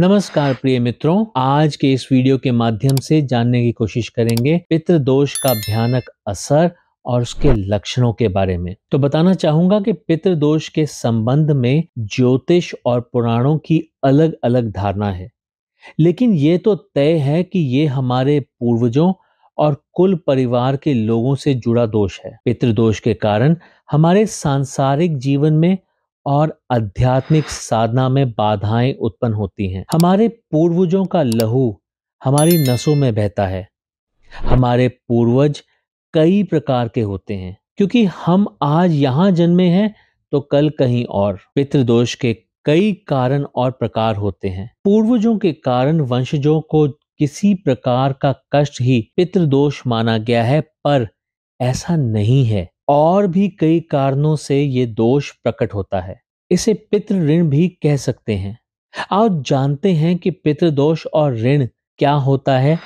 नमस्कार प्रिय मित्रों आज के इस वीडियो के माध्यम से जानने की कोशिश करेंगे पितृदोष का भयानक असर और उसके लक्षणों के बारे में तो बताना चाहूंगा कि पितृदोष के संबंध में ज्योतिष और पुराणों की अलग अलग धारणा है लेकिन ये तो तय है कि ये हमारे पूर्वजों और कुल परिवार के लोगों से जुड़ा दोष है पितृदोष के कारण हमारे सांसारिक जीवन में और आध्यात्मिक साधना में बाधाएं उत्पन्न होती हैं हमारे पूर्वजों का लहू हमारी नसों में बहता है हमारे पूर्वज कई प्रकार के होते हैं क्योंकि हम आज यहाँ जन्मे हैं तो कल कहीं और पितृदोष के कई कारण और प्रकार होते हैं पूर्वजों के कारण वंशजों को किसी प्रकार का कष्ट ही पितृदोष माना गया है पर ऐसा नहीं है और भी कई कारणों से ये दोष प्रकट होता है इसे पितृ ऋण भी कह सकते हैं आप जानते हैं कि पितृदोष और ऋण क्या होता है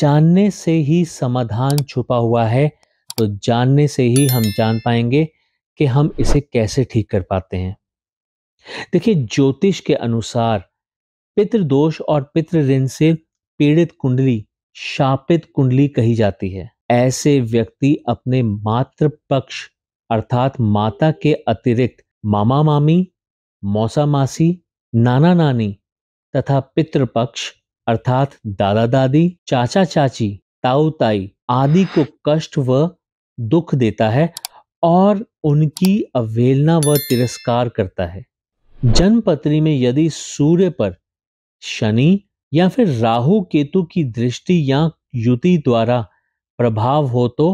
जानने से ही समाधान छुपा हुआ है तो जानने से ही हम जान पाएंगे कि हम इसे कैसे ठीक कर पाते हैं देखिए ज्योतिष के अनुसार पितृदोष और पितृ ऋण से पीड़ित कुंडली शापित कुंडली कही जाती है ऐसे व्यक्ति अपने मातृ पक्ष अर्थात माता के अतिरिक्त मामा मामी मौसा मासी नाना नानी तथा पितृपक्ष अर्थात दादा दादी चाचा चाची ताऊ ताई आदि को कष्ट व दुख देता है और उनकी अवहेलना व तिरस्कार करता है जन्मपत्री में यदि सूर्य पर शनि या फिर राहु केतु की दृष्टि या युति द्वारा प्रभाव हो तो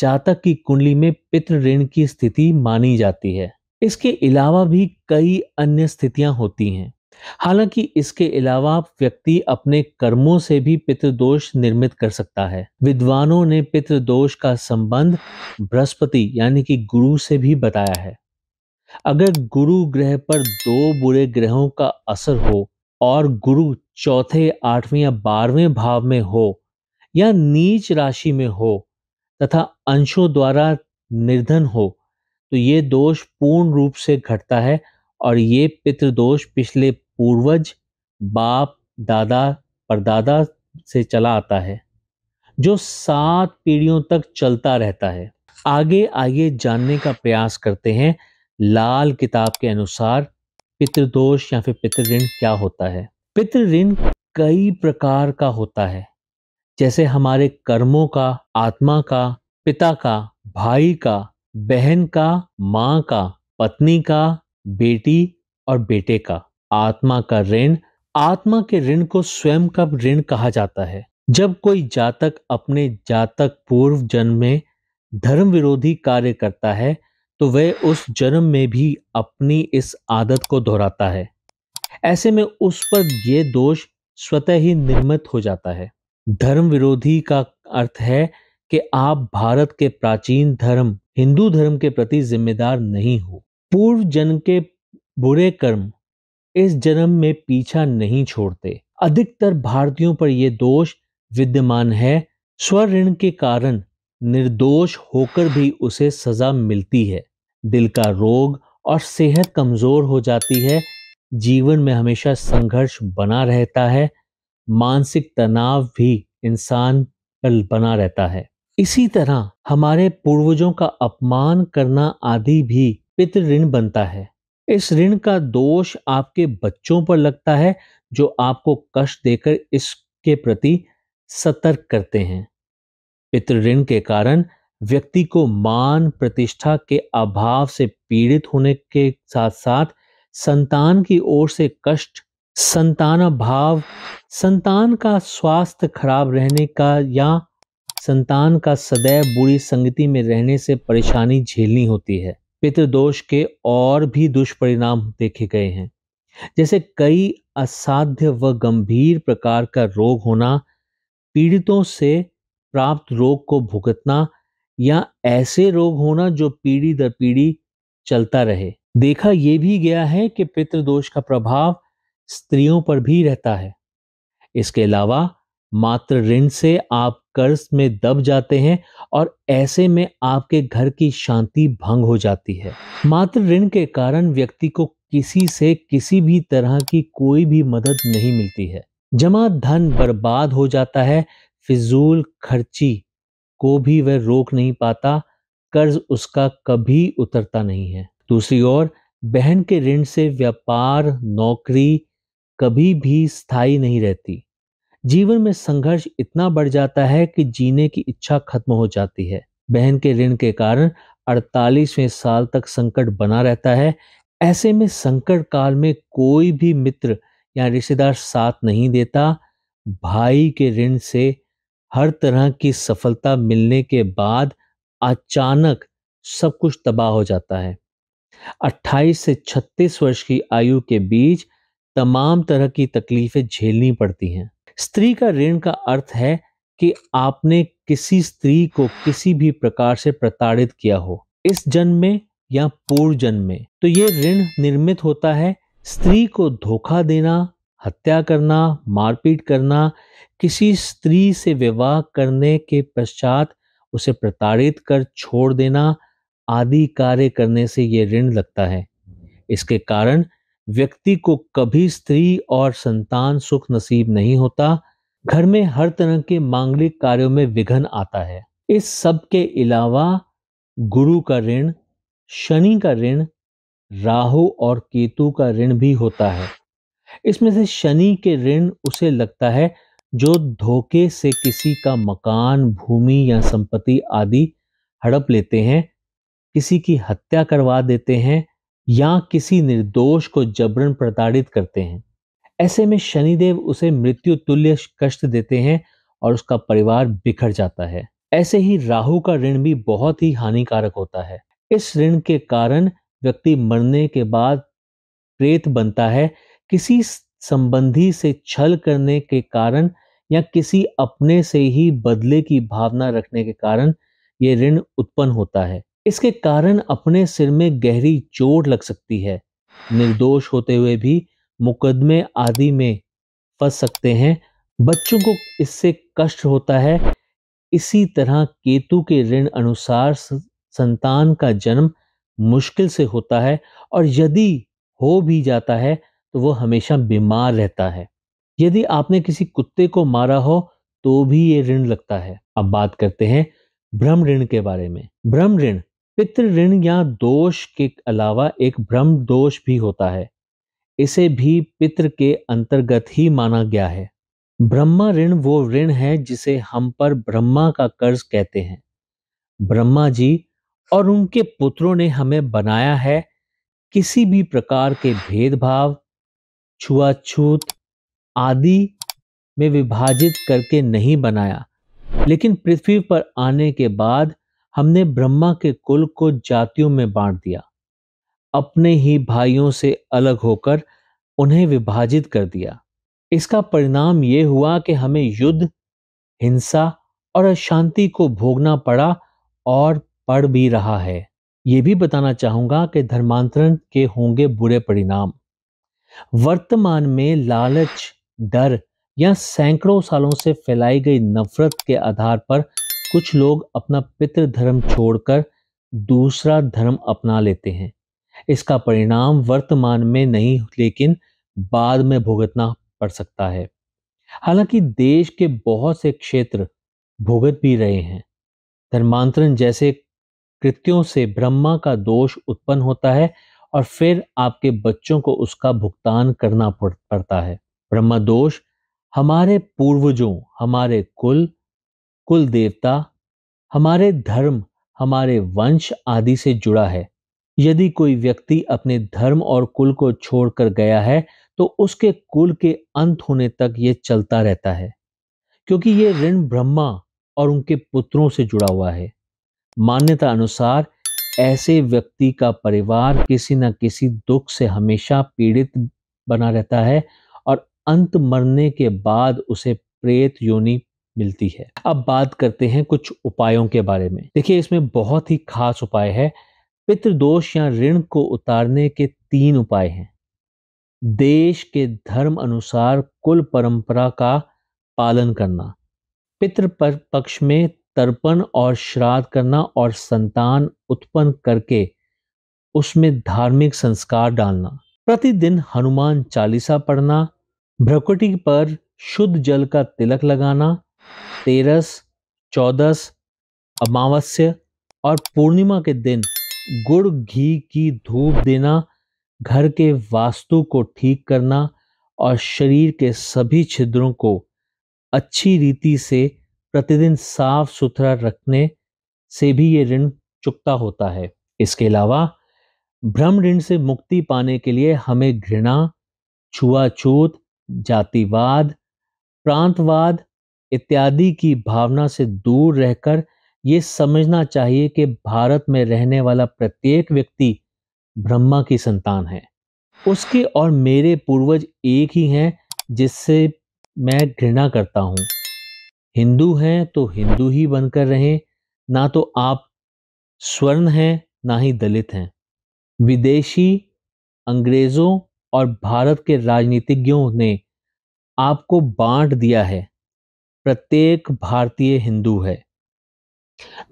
जातक की कुंडली में पितृ ऋण की स्थिति मानी जाती है इसके अलावा भी कई अन्य स्थितियां होती हैं हालांकि इसके अलावा व्यक्ति अपने कर्मों से भी पितृदोष निर्मित कर सकता है विद्वानों ने पितृदोष का संबंध बृहस्पति यानी कि गुरु से भी बताया है अगर गुरु ग्रह पर दो बुरे ग्रहों का असर हो और गुरु चौथे आठवें या बारहवें भाव में हो या नीच राशि में हो तथा अंशों द्वारा निर्धन हो तो ये दोष पूर्ण रूप से घटता है और ये पितृदोष पिछले पूर्वज बाप दादा परदादा से चला आता है जो सात पीढ़ियों तक चलता रहता है आगे आइए जानने का प्रयास करते हैं लाल किताब के अनुसार पितृदोष या फिर पितृण क्या होता है पितृण कई प्रकार का होता है जैसे हमारे कर्मों का आत्मा का पिता का भाई का बहन का माँ का पत्नी का बेटी और बेटे का आत्मा का ऋण आत्मा के ऋण को स्वयं का ऋण कहा जाता है जब कोई जातक अपने जातक पूर्व जन्म में धर्म विरोधी कार्य करता है तो वह उस जन्म में भी अपनी इस आदत को दोहराता है ऐसे में उस पर यह दोष स्वतः ही निर्मित हो जाता है धर्म विरोधी का अर्थ है कि आप भारत के प्राचीन धर्म हिंदू धर्म के प्रति जिम्मेदार नहीं हो पूर्व जन्म के बुरे कर्म इस जन्म में पीछा नहीं छोड़ते अधिकतर भारतीयों पर यह दोष विद्यमान है ऋण के कारण निर्दोष होकर भी उसे सजा मिलती है दिल का रोग और सेहत कमजोर हो जाती है जीवन में हमेशा संघर्ष बना रहता है मानसिक तनाव भी इंसान पर बना रहता है इसी तरह हमारे पूर्वजों का अपमान करना आदि भी पितृ ऋण बनता है इस ऋण का दोष आपके बच्चों पर लगता है जो आपको कष्ट देकर इसके प्रति सतर्क करते हैं पितृ ऋण के कारण व्यक्ति को मान प्रतिष्ठा के अभाव से पीड़ित होने के साथ साथ संतान की ओर से कष्ट संतान भाव संतान का स्वास्थ्य खराब रहने का या संतान का सदैव बुरी संगति में रहने से परेशानी झेलनी होती है पितृदोष के और भी दुष्परिणाम देखे गए हैं जैसे कई असाध्य व गंभीर प्रकार का रोग होना पीड़ितों से प्राप्त रोग को भुगतना या ऐसे रोग होना जो पीढ़ी दर पीढ़ी चलता रहे देखा यह भी गया है कि पितृदोष का प्रभाव स्त्रियों पर भी रहता है इसके अलावा मात्र ऋण से आप कर्ज में दब जाते हैं और ऐसे में आपके घर की शांति भंग हो जाती है मात्र ऋण के कारण व्यक्ति को किसी से किसी भी तरह की कोई भी मदद नहीं मिलती है जमा धन बर्बाद हो जाता है फिजूल खर्ची को भी वह रोक नहीं पाता कर्ज उसका कभी उतरता नहीं है दूसरी ओर बहन के ऋण से व्यापार नौकरी कभी भी स्थायी नहीं रहती जीवन में संघर्ष इतना बढ़ जाता है कि जीने की इच्छा खत्म हो जाती है बहन के ऋण के कारण 48वें साल तक संकट बना रहता है ऐसे में संकट काल में कोई भी मित्र या रिश्तेदार साथ नहीं देता भाई के ऋण से हर तरह की सफलता मिलने के बाद अचानक सब कुछ तबाह हो जाता है 28 से 36 वर्ष की आयु के बीच तमाम तरह की तकलीफें झेलनी पड़ती हैं स्त्री का ऋण का अर्थ है कि आपने किसी स्त्री को किसी भी प्रकार से प्रताड़ित किया हो इस जन्म में या पूर्व जन्म में तो ये ऋण निर्मित होता है स्त्री को धोखा देना हत्या करना मारपीट करना किसी स्त्री से विवाह करने के पश्चात उसे प्रताड़ित कर छोड़ देना आदि कार्य करने से ये ऋण लगता है इसके कारण व्यक्ति को कभी स्त्री और संतान सुख नसीब नहीं होता घर में हर तरह के मांगलिक कार्यों में विघन आता है इस सब के अलावा गुरु का ऋण शनि का ऋण राहु और केतु का ऋण भी होता है इसमें से शनि के ऋण उसे लगता है जो धोखे से किसी का मकान भूमि या संपत्ति आदि हड़प लेते हैं किसी की हत्या करवा देते हैं या किसी निर्दोष को जबरन प्रताड़ित करते हैं ऐसे में शनिदेव उसे मृत्यु तुल्य कष्ट देते हैं और उसका परिवार बिखर जाता है ऐसे ही राहु का ऋण भी बहुत ही हानिकारक होता है इस ऋण के कारण व्यक्ति मरने के बाद प्रेत बनता है किसी संबंधी से छल करने के कारण या किसी अपने से ही बदले की भावना रखने के कारण ये ऋण उत्पन्न होता है इसके कारण अपने सिर में गहरी चोट लग सकती है निर्दोष होते हुए भी मुकदमे आदि में फंस सकते हैं बच्चों को इससे कष्ट होता है इसी तरह केतु के ऋण अनुसार संतान का जन्म मुश्किल से होता है और यदि हो भी जाता है तो वह हमेशा बीमार रहता है यदि आपने किसी कुत्ते को मारा हो तो भी ये ऋण लगता है अब बात करते हैं भ्रम ऋण के बारे में भ्रम ऋण पितृ ऋण या दोष के अलावा एक ब्रह्म दोष भी होता है इसे भी पितृ के अंतर्गत ही माना गया है ब्रह्मा ऋण वो ऋण है जिसे हम पर ब्रह्मा का कर्ज कहते हैं ब्रह्मा जी और उनके पुत्रों ने हमें बनाया है किसी भी प्रकार के भेदभाव छुआछूत आदि में विभाजित करके नहीं बनाया लेकिन पृथ्वी पर आने के बाद हमने ब्रह्मा के कुल को जातियों में बांट दिया अपने ही भाइयों से अलग होकर उन्हें विभाजित कर दिया इसका परिणाम ये हुआ कि हमें युद्ध हिंसा और अशांति को भोगना पड़ा और पड़ भी रहा है ये भी बताना चाहूंगा कि धर्मांतरण के होंगे बुरे परिणाम वर्तमान में लालच डर या सैकड़ों सालों से फैलाई गई नफरत के आधार पर कुछ लोग अपना पितृ धर्म छोड़कर दूसरा धर्म अपना लेते हैं इसका परिणाम वर्तमान में नहीं लेकिन बाद में भुगतना पड़ सकता है हालांकि देश के बहुत से क्षेत्र भुगत भी रहे हैं धर्मांतरण जैसे कृत्यों से ब्रह्मा का दोष उत्पन्न होता है और फिर आपके बच्चों को उसका भुगतान करना पड़ता है ब्रह्मा दोष हमारे पूर्वजों हमारे कुल कुल देवता हमारे धर्म हमारे वंश आदि से जुड़ा है यदि कोई व्यक्ति अपने धर्म और कुल को छोड़कर गया है तो उसके कुल के अंत होने तक ये चलता रहता है क्योंकि ये ऋण ब्रह्मा और उनके पुत्रों से जुड़ा हुआ है मान्यता अनुसार ऐसे व्यक्ति का परिवार किसी न किसी दुख से हमेशा पीड़ित बना रहता है और अंत मरने के बाद उसे प्रेत योनि मिलती है अब बात करते हैं कुछ उपायों के बारे में देखिए इसमें बहुत ही खास उपाय है पितृदोष या ऋण को उतारने के तीन उपाय हैं देश के धर्म अनुसार कुल परंपरा का पालन करना पितृ पक्ष में तर्पण और श्राद्ध करना और संतान उत्पन्न करके उसमें धार्मिक संस्कार डालना प्रतिदिन हनुमान चालीसा पढ़ना भ्रकुटी पर शुद्ध जल का तिलक लगाना तेरस चौदस अमावस्या और पूर्णिमा के दिन गुड़ घी की धूप देना घर के वास्तु को ठीक करना और शरीर के सभी छिद्रों को अच्छी रीति से प्रतिदिन साफ सुथरा रखने से भी ये ऋण चुकता होता है इसके अलावा भ्रम ऋण से मुक्ति पाने के लिए हमें घृणा छुआछूत जातिवाद प्रांतवाद इत्यादि की भावना से दूर रहकर ये समझना चाहिए कि भारत में रहने वाला प्रत्येक व्यक्ति ब्रह्मा की संतान है उसके और मेरे पूर्वज एक ही हैं जिससे मैं घृणा करता हूँ हिंदू हैं तो हिंदू ही बनकर रहें ना तो आप स्वर्ण हैं ना ही दलित हैं विदेशी अंग्रेज़ों और भारत के राजनीतिज्ञों ने आपको बांट दिया है प्रत्येक भारतीय हिंदू है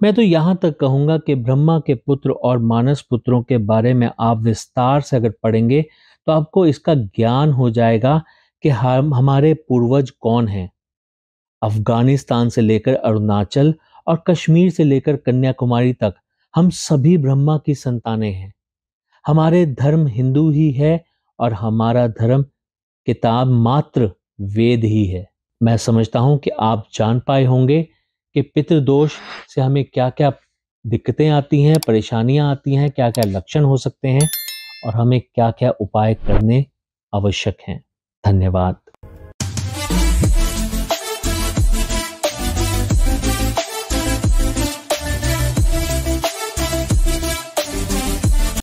मैं तो यहां तक कहूंगा कि ब्रह्मा के पुत्र और मानस पुत्रों के बारे में आप विस्तार से अगर पढ़ेंगे तो आपको इसका ज्ञान हो जाएगा कि हम हमारे पूर्वज कौन हैं अफगानिस्तान से लेकर अरुणाचल और कश्मीर से लेकर कन्याकुमारी तक हम सभी ब्रह्मा की संतानें हैं हमारे धर्म हिंदू ही है और हमारा धर्म किताब मात्र वेद ही है मैं समझता हूं कि आप जान पाए होंगे कि पितृदोष से हमें क्या क्या दिक्कतें आती हैं परेशानियां आती हैं क्या क्या लक्षण हो सकते हैं और हमें क्या क्या उपाय करने आवश्यक हैं धन्यवाद